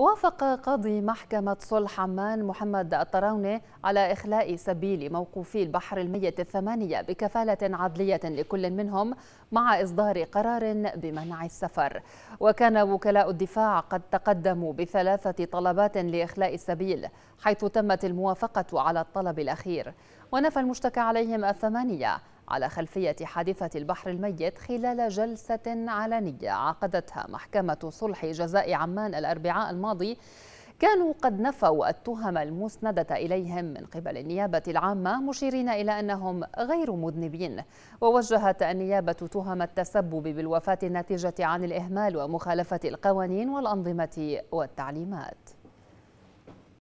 وافق قاضي محكمة صلح عمان محمد الطراوني على إخلاء سبيل موقوفي البحر المية الثمانية بكفالة عدلية لكل منهم مع إصدار قرار بمنع السفر وكان وكلاء الدفاع قد تقدموا بثلاثة طلبات لإخلاء السبيل حيث تمت الموافقة على الطلب الأخير ونفى المشتكى عليهم الثمانية على خلفية حادثة البحر الميت خلال جلسة علنية عقدتها محكمة صلح جزاء عمان الأربعاء الماضي كانوا قد نفوا التهم المسندة إليهم من قبل النيابة العامة مشيرين إلى أنهم غير مذنبين ووجهت النيابة تهم التسبب بالوفاة الناتجة عن الإهمال ومخالفة القوانين والأنظمة والتعليمات